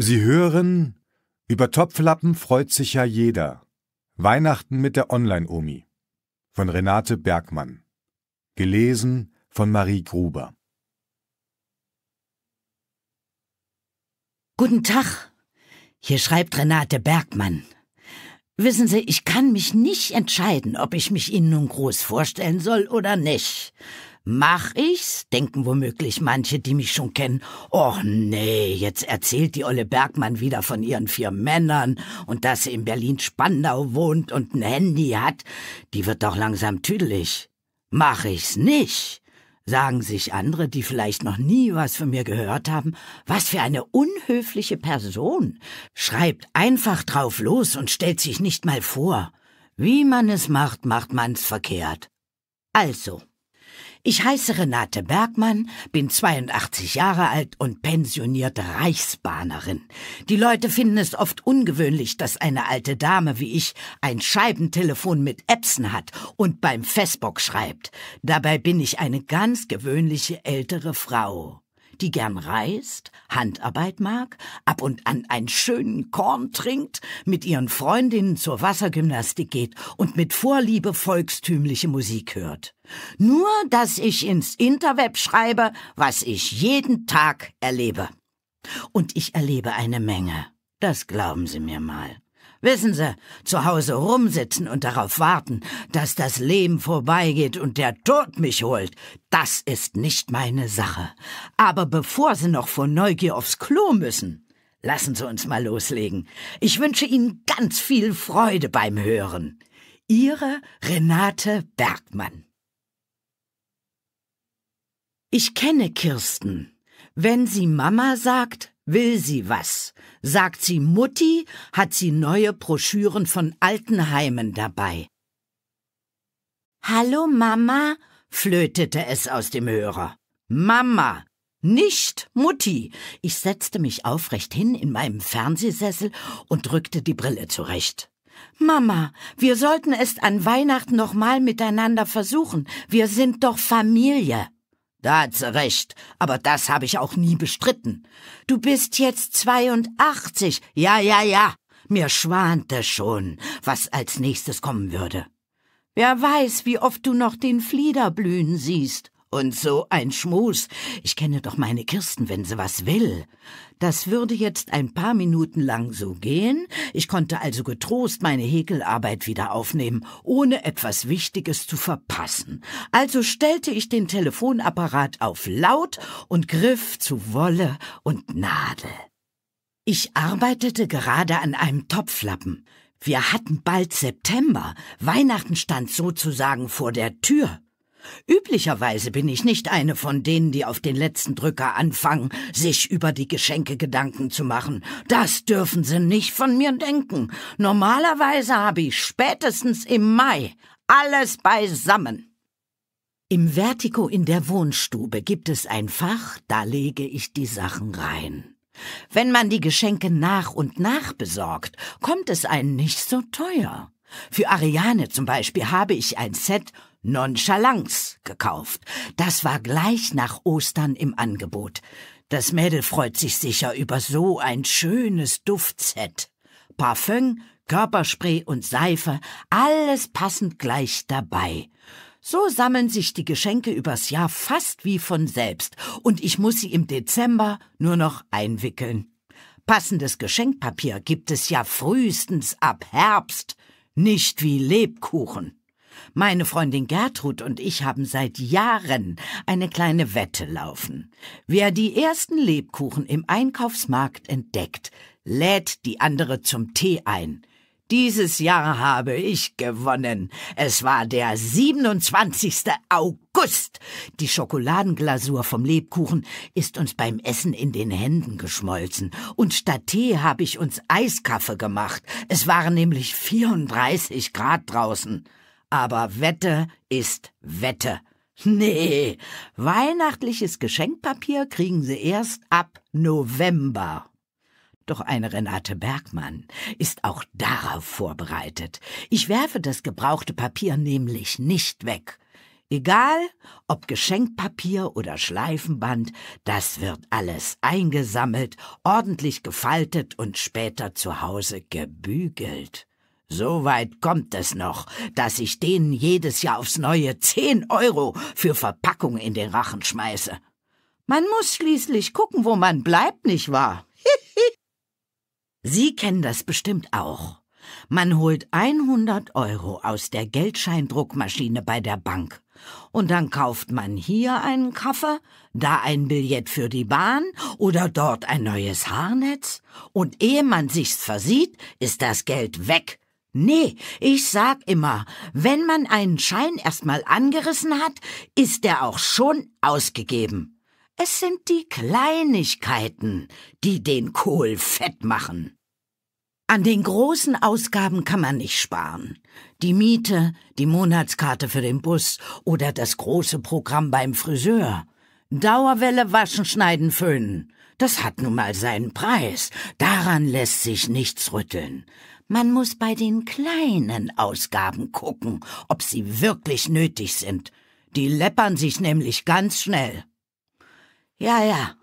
Sie hören, über Topflappen freut sich ja jeder. Weihnachten mit der Online-Omi von Renate Bergmann. Gelesen von Marie Gruber. Guten Tag, hier schreibt Renate Bergmann. Wissen Sie, ich kann mich nicht entscheiden, ob ich mich Ihnen nun groß vorstellen soll oder nicht. Mach ich's? Denken womöglich manche, die mich schon kennen. Och nee, jetzt erzählt die Olle Bergmann wieder von ihren vier Männern und dass sie in Berlin-Spandau wohnt und ein Handy hat. Die wird doch langsam tüdelig. Mach ich's nicht? Sagen sich andere, die vielleicht noch nie was von mir gehört haben. Was für eine unhöfliche Person. Schreibt einfach drauf los und stellt sich nicht mal vor. Wie man es macht, macht man's verkehrt. Also, ich heiße Renate Bergmann, bin 82 Jahre alt und pensionierte Reichsbahnerin. Die Leute finden es oft ungewöhnlich, dass eine alte Dame wie ich ein Scheibentelefon mit Epson hat und beim Facebook schreibt. Dabei bin ich eine ganz gewöhnliche ältere Frau die gern reist, Handarbeit mag, ab und an einen schönen Korn trinkt, mit ihren Freundinnen zur Wassergymnastik geht und mit Vorliebe volkstümliche Musik hört. Nur, dass ich ins Interweb schreibe, was ich jeden Tag erlebe. Und ich erlebe eine Menge. Das glauben Sie mir mal. Wissen Sie, zu Hause rumsitzen und darauf warten, dass das Leben vorbeigeht und der Tod mich holt, das ist nicht meine Sache. Aber bevor Sie noch vor Neugier aufs Klo müssen, lassen Sie uns mal loslegen. Ich wünsche Ihnen ganz viel Freude beim Hören. Ihre Renate Bergmann. Ich kenne Kirsten. Wenn sie Mama sagt, Will sie was? Sagt sie Mutti, hat sie neue Broschüren von Altenheimen dabei. Hallo Mama, flötete es aus dem Hörer. Mama, nicht Mutti. Ich setzte mich aufrecht hin in meinem Fernsehsessel und drückte die Brille zurecht. Mama, wir sollten es an Weihnachten nochmal miteinander versuchen. Wir sind doch Familie. Da hat's recht, aber das habe ich auch nie bestritten. Du bist jetzt 82, ja, ja, ja. Mir schwante schon, was als nächstes kommen würde. Wer weiß, wie oft du noch den Flieder blühen siehst. Und so ein Schmus. Ich kenne doch meine Kirsten, wenn sie was will. Das würde jetzt ein paar Minuten lang so gehen. Ich konnte also getrost meine Häkelarbeit wieder aufnehmen, ohne etwas Wichtiges zu verpassen. Also stellte ich den Telefonapparat auf laut und griff zu Wolle und Nadel. Ich arbeitete gerade an einem Topflappen. Wir hatten bald September. Weihnachten stand sozusagen vor der Tür. Üblicherweise bin ich nicht eine von denen, die auf den letzten Drücker anfangen, sich über die Geschenke Gedanken zu machen. Das dürfen Sie nicht von mir denken. Normalerweise habe ich spätestens im Mai alles beisammen. Im Vertigo in der Wohnstube gibt es ein Fach, da lege ich die Sachen rein. Wenn man die Geschenke nach und nach besorgt, kommt es einem nicht so teuer. Für Ariane zum Beispiel habe ich ein Set Nonchalance gekauft. Das war gleich nach Ostern im Angebot. Das Mädel freut sich sicher über so ein schönes Duftset. Parfüm, Körperspray und Seife, alles passend gleich dabei. So sammeln sich die Geschenke übers Jahr fast wie von selbst, und ich muss sie im Dezember nur noch einwickeln. Passendes Geschenkpapier gibt es ja frühestens ab Herbst, nicht wie Lebkuchen. Meine Freundin Gertrud und ich haben seit Jahren eine kleine Wette laufen. Wer die ersten Lebkuchen im Einkaufsmarkt entdeckt, lädt die andere zum Tee ein. Dieses Jahr habe ich gewonnen. Es war der 27. August. Die Schokoladenglasur vom Lebkuchen ist uns beim Essen in den Händen geschmolzen. Und statt Tee habe ich uns Eiskaffee gemacht. Es waren nämlich 34 Grad draußen aber Wette ist Wette. Nee, weihnachtliches Geschenkpapier kriegen sie erst ab November. Doch eine Renate Bergmann ist auch darauf vorbereitet. Ich werfe das gebrauchte Papier nämlich nicht weg. Egal, ob Geschenkpapier oder Schleifenband, das wird alles eingesammelt, ordentlich gefaltet und später zu Hause gebügelt. So weit kommt es noch, dass ich denen jedes Jahr aufs Neue zehn Euro für Verpackung in den Rachen schmeiße. Man muss schließlich gucken, wo man bleibt, nicht wahr? Sie kennen das bestimmt auch. Man holt 100 Euro aus der Geldscheindruckmaschine bei der Bank. Und dann kauft man hier einen Kaffee, da ein Billett für die Bahn oder dort ein neues Haarnetz. Und ehe man sich's versieht, ist das Geld weg Nee, ich sag immer, wenn man einen Schein erstmal angerissen hat, ist er auch schon ausgegeben. Es sind die Kleinigkeiten, die den Kohl fett machen. An den großen Ausgaben kann man nicht sparen. Die Miete, die Monatskarte für den Bus oder das große Programm beim Friseur. Dauerwelle waschen, schneiden, föhnen. Das hat nun mal seinen Preis. Daran lässt sich nichts rütteln. Man muss bei den kleinen Ausgaben gucken, ob sie wirklich nötig sind. Die läppern sich nämlich ganz schnell. Ja, ja.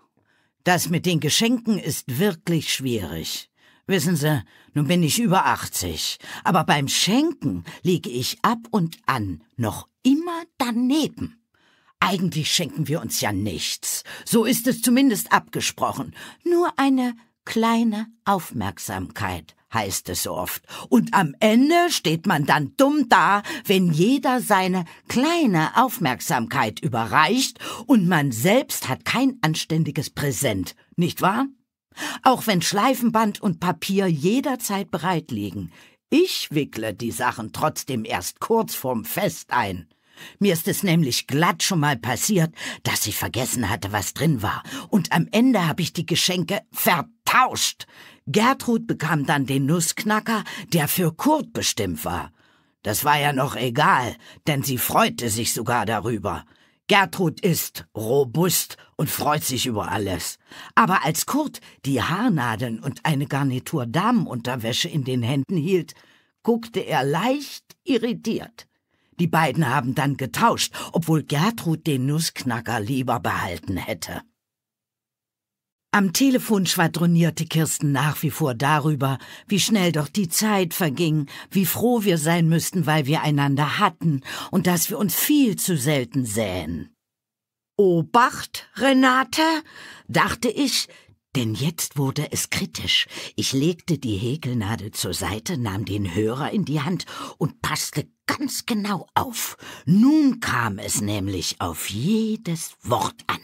Das mit den Geschenken ist wirklich schwierig. Wissen Sie, nun bin ich über 80, aber beim Schenken liege ich ab und an noch immer daneben. Eigentlich schenken wir uns ja nichts. So ist es zumindest abgesprochen. Nur eine kleine Aufmerksamkeit heißt es oft. Und am Ende steht man dann dumm da, wenn jeder seine kleine Aufmerksamkeit überreicht und man selbst hat kein anständiges Präsent, nicht wahr? Auch wenn Schleifenband und Papier jederzeit bereit liegen. Ich wickle die Sachen trotzdem erst kurz vorm Fest ein. Mir ist es nämlich glatt schon mal passiert, dass ich vergessen hatte, was drin war. Und am Ende habe ich die Geschenke vertauscht. Gertrud bekam dann den Nussknacker, der für Kurt bestimmt war. Das war ja noch egal, denn sie freute sich sogar darüber. Gertrud ist robust und freut sich über alles. Aber als Kurt die Haarnadeln und eine Garnitur Damenunterwäsche in den Händen hielt, guckte er leicht irritiert. Die beiden haben dann getauscht, obwohl Gertrud den Nussknacker lieber behalten hätte. Am Telefon schwadronierte Kirsten nach wie vor darüber, wie schnell doch die Zeit verging, wie froh wir sein müssten, weil wir einander hatten und dass wir uns viel zu selten sähen. Obacht, Renate, dachte ich, denn jetzt wurde es kritisch. Ich legte die Häkelnadel zur Seite, nahm den Hörer in die Hand und passte ganz genau auf. Nun kam es nämlich auf jedes Wort an.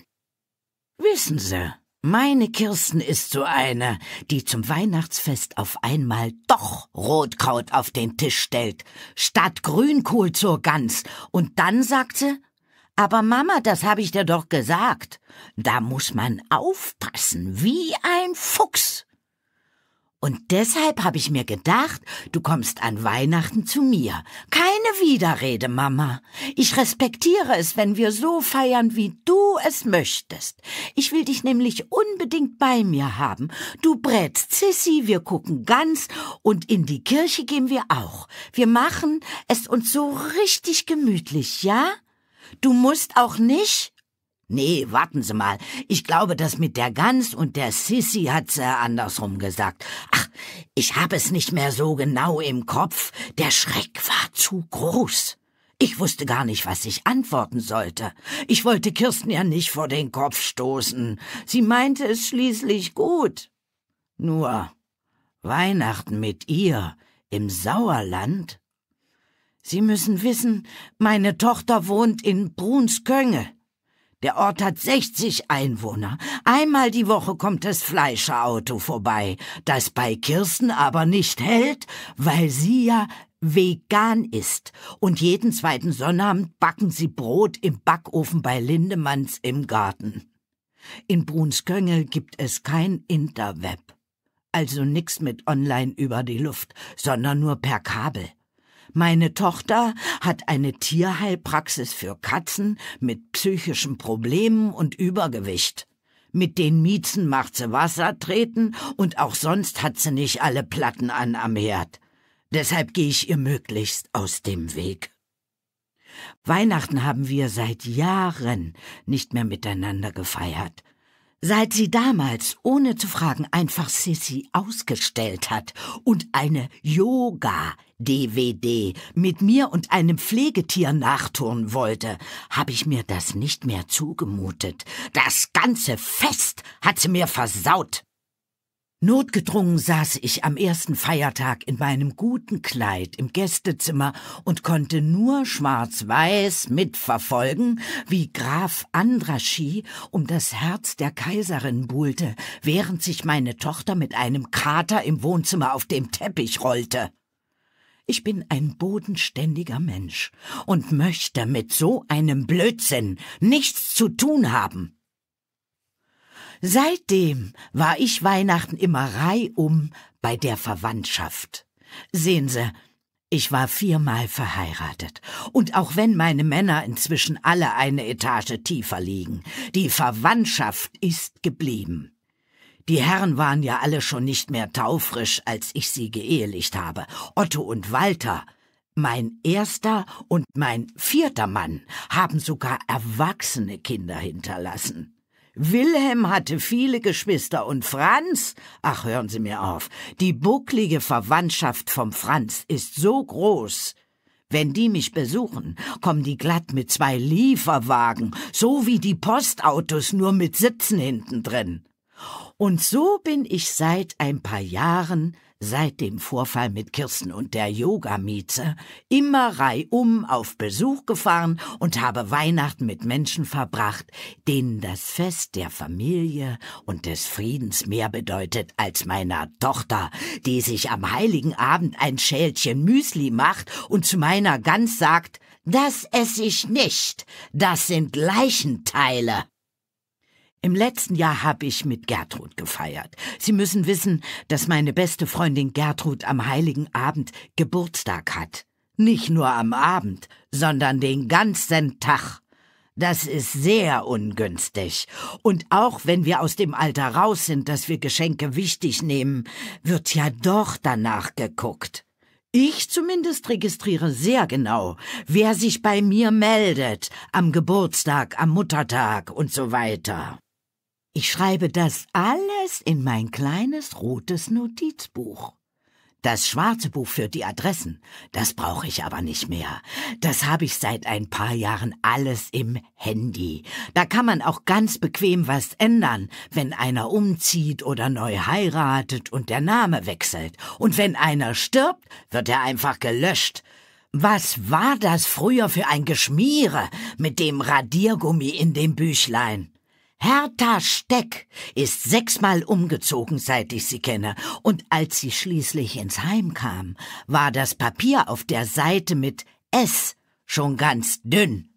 Wissen Sie, meine Kirsten ist so eine, die zum Weihnachtsfest auf einmal doch Rotkraut auf den Tisch stellt, statt Grünkohl zur Gans. Und dann sagt sie, aber Mama, das habe ich dir doch gesagt. Da muss man aufpassen, wie ein Fuchs. Und deshalb habe ich mir gedacht, du kommst an Weihnachten zu mir. Keine Widerrede, Mama. Ich respektiere es, wenn wir so feiern, wie du es möchtest. Ich will dich nämlich unbedingt bei mir haben. Du brätst Sissy, wir gucken ganz und in die Kirche gehen wir auch. Wir machen es uns so richtig gemütlich, ja? Du musst auch nicht? Nee, warten Sie mal. Ich glaube, das mit der Gans und der Sissy hat sie äh, andersrum gesagt. Ach, ich habe es nicht mehr so genau im Kopf. Der Schreck war zu groß. Ich wusste gar nicht, was ich antworten sollte. Ich wollte Kirsten ja nicht vor den Kopf stoßen. Sie meinte es schließlich gut. Nur Weihnachten mit ihr im Sauerland? Sie müssen wissen, meine Tochter wohnt in Brunskönge. Der Ort hat 60 Einwohner. Einmal die Woche kommt das Fleischerauto vorbei, das bei Kirsten aber nicht hält, weil sie ja vegan ist. Und jeden zweiten Sonnabend backen sie Brot im Backofen bei Lindemanns im Garten. In Brunskönge gibt es kein Interweb. Also nix mit online über die Luft, sondern nur per Kabel. Meine Tochter hat eine Tierheilpraxis für Katzen mit psychischen Problemen und Übergewicht. Mit den Miezen macht sie Wasser treten und auch sonst hat sie nicht alle Platten an am Herd. Deshalb gehe ich ihr möglichst aus dem Weg. Weihnachten haben wir seit Jahren nicht mehr miteinander gefeiert. Seit sie damals, ohne zu fragen, einfach Sissy ausgestellt hat und eine Yoga-DVD mit mir und einem Pflegetier nachtun wollte, habe ich mir das nicht mehr zugemutet. Das ganze Fest hat sie mir versaut. Notgedrungen saß ich am ersten Feiertag in meinem guten Kleid im Gästezimmer und konnte nur schwarz-weiß mitverfolgen, wie Graf Andraschi um das Herz der Kaiserin buhlte, während sich meine Tochter mit einem Krater im Wohnzimmer auf dem Teppich rollte. Ich bin ein bodenständiger Mensch und möchte mit so einem Blödsinn nichts zu tun haben. Seitdem war ich Weihnachten immer reihum bei der Verwandtschaft. Sehen Sie, ich war viermal verheiratet. Und auch wenn meine Männer inzwischen alle eine Etage tiefer liegen, die Verwandtschaft ist geblieben. Die Herren waren ja alle schon nicht mehr taufrisch, als ich sie geehelicht habe. Otto und Walter, mein erster und mein vierter Mann, haben sogar erwachsene Kinder hinterlassen. Wilhelm hatte viele Geschwister und Franz, ach hören Sie mir auf, die bucklige Verwandtschaft vom Franz ist so groß. Wenn die mich besuchen, kommen die glatt mit zwei Lieferwagen, so wie die Postautos nur mit Sitzen hinten drin. Und so bin ich seit ein paar Jahren seit dem Vorfall mit Kirsten und der Yogamieze immer reihum auf Besuch gefahren und habe Weihnachten mit Menschen verbracht, denen das Fest der Familie und des Friedens mehr bedeutet als meiner Tochter, die sich am heiligen Abend ein Schälchen Müsli macht und zu meiner Gans sagt, das esse ich nicht, das sind Leichenteile. Im letzten Jahr habe ich mit Gertrud gefeiert. Sie müssen wissen, dass meine beste Freundin Gertrud am heiligen Abend Geburtstag hat. Nicht nur am Abend, sondern den ganzen Tag. Das ist sehr ungünstig. Und auch wenn wir aus dem Alter raus sind, dass wir Geschenke wichtig nehmen, wird ja doch danach geguckt. Ich zumindest registriere sehr genau, wer sich bei mir meldet, am Geburtstag, am Muttertag und so weiter. Ich schreibe das alles in mein kleines rotes Notizbuch. Das schwarze Buch für die Adressen, das brauche ich aber nicht mehr. Das habe ich seit ein paar Jahren alles im Handy. Da kann man auch ganz bequem was ändern, wenn einer umzieht oder neu heiratet und der Name wechselt. Und wenn einer stirbt, wird er einfach gelöscht. Was war das früher für ein Geschmiere mit dem Radiergummi in dem Büchlein? Hertha Steck ist sechsmal umgezogen, seit ich sie kenne, und als sie schließlich ins Heim kam, war das Papier auf der Seite mit S schon ganz dünn.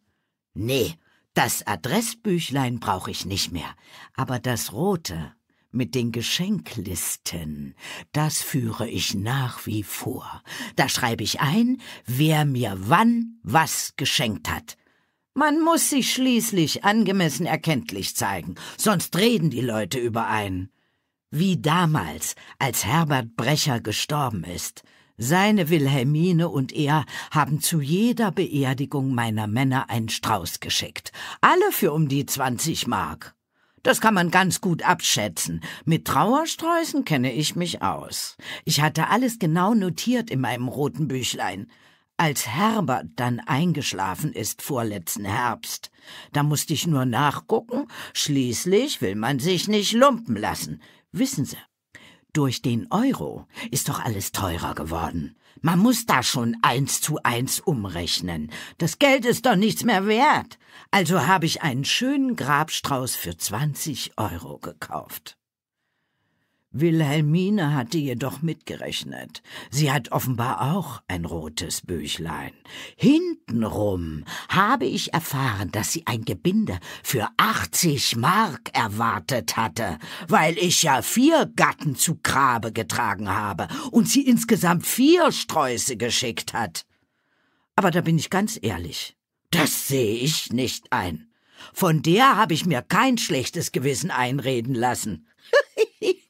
Nee, das Adressbüchlein brauche ich nicht mehr, aber das rote mit den Geschenklisten, das führe ich nach wie vor. Da schreibe ich ein, wer mir wann was geschenkt hat. Man muss sich schließlich angemessen erkenntlich zeigen, sonst reden die Leute über einen. Wie damals, als Herbert Brecher gestorben ist. Seine Wilhelmine und er haben zu jeder Beerdigung meiner Männer einen Strauß geschickt. Alle für um die 20 Mark. Das kann man ganz gut abschätzen. Mit Trauersträußen kenne ich mich aus. Ich hatte alles genau notiert in meinem roten Büchlein. Als Herbert dann eingeschlafen ist vorletzten Herbst, da musste ich nur nachgucken, schließlich will man sich nicht lumpen lassen. Wissen Sie, durch den Euro ist doch alles teurer geworden. Man muss da schon eins zu eins umrechnen. Das Geld ist doch nichts mehr wert. Also habe ich einen schönen Grabstrauß für 20 Euro gekauft. Wilhelmine hatte jedoch mitgerechnet. Sie hat offenbar auch ein rotes Büchlein. Hintenrum habe ich erfahren, dass sie ein Gebinde für 80 Mark erwartet hatte, weil ich ja vier Gatten zu Grabe getragen habe und sie insgesamt vier Sträuße geschickt hat. Aber da bin ich ganz ehrlich. Das sehe ich nicht ein. Von der habe ich mir kein schlechtes Gewissen einreden lassen.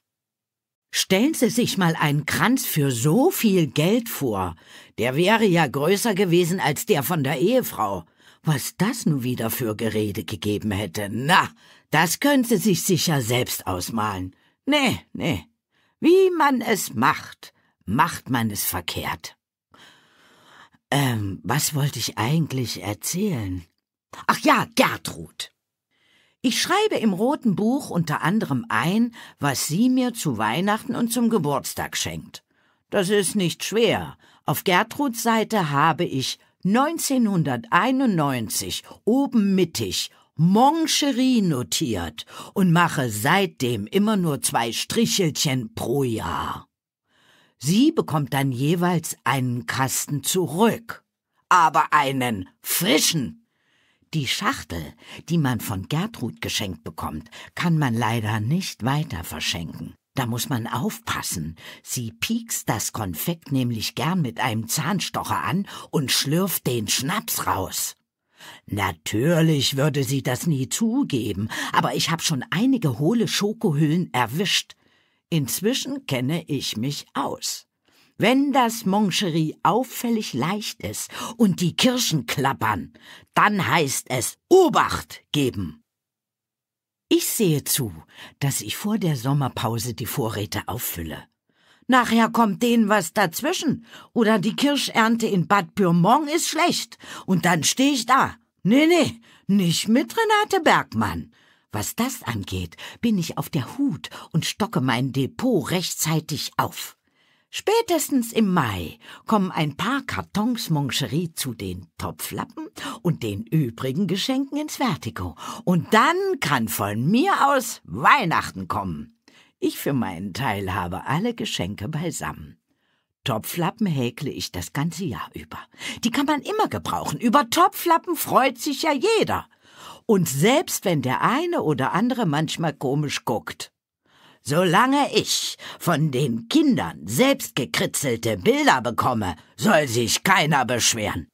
Stellen Sie sich mal einen Kranz für so viel Geld vor. Der wäre ja größer gewesen als der von der Ehefrau. Was das nun wieder für Gerede gegeben hätte. Na, das könnte sich sicher selbst ausmalen. Nee, nee. Wie man es macht, macht man es verkehrt. Ähm, was wollte ich eigentlich erzählen? Ach ja, Gertrud. Ich schreibe im roten Buch unter anderem ein, was sie mir zu Weihnachten und zum Geburtstag schenkt. Das ist nicht schwer. Auf Gertruds Seite habe ich 1991 oben mittig Moncherie notiert und mache seitdem immer nur zwei Strichelchen pro Jahr. Sie bekommt dann jeweils einen Kasten zurück, aber einen frischen. Die Schachtel, die man von Gertrud geschenkt bekommt, kann man leider nicht weiter verschenken. Da muss man aufpassen. Sie piekst das Konfekt nämlich gern mit einem Zahnstocher an und schlürft den Schnaps raus. Natürlich würde sie das nie zugeben, aber ich habe schon einige hohle Schokohüllen erwischt. Inzwischen kenne ich mich aus. Wenn das Moncherie auffällig leicht ist und die Kirschen klappern, dann heißt es Obacht geben. Ich sehe zu, dass ich vor der Sommerpause die Vorräte auffülle. Nachher kommt denen was dazwischen oder die Kirschernte in Bad Pyrmont ist schlecht und dann stehe ich da. Nee, nee, nicht mit Renate Bergmann. Was das angeht, bin ich auf der Hut und stocke mein Depot rechtzeitig auf. Spätestens im Mai kommen ein paar Kartons Moncherie zu den Topflappen und den übrigen Geschenken ins Vertigo. Und dann kann von mir aus Weihnachten kommen. Ich für meinen Teil habe alle Geschenke beisammen. Topflappen häkle ich das ganze Jahr über. Die kann man immer gebrauchen. Über Topflappen freut sich ja jeder. Und selbst wenn der eine oder andere manchmal komisch guckt. Solange ich von den Kindern selbst gekritzelte Bilder bekomme, soll sich keiner beschweren.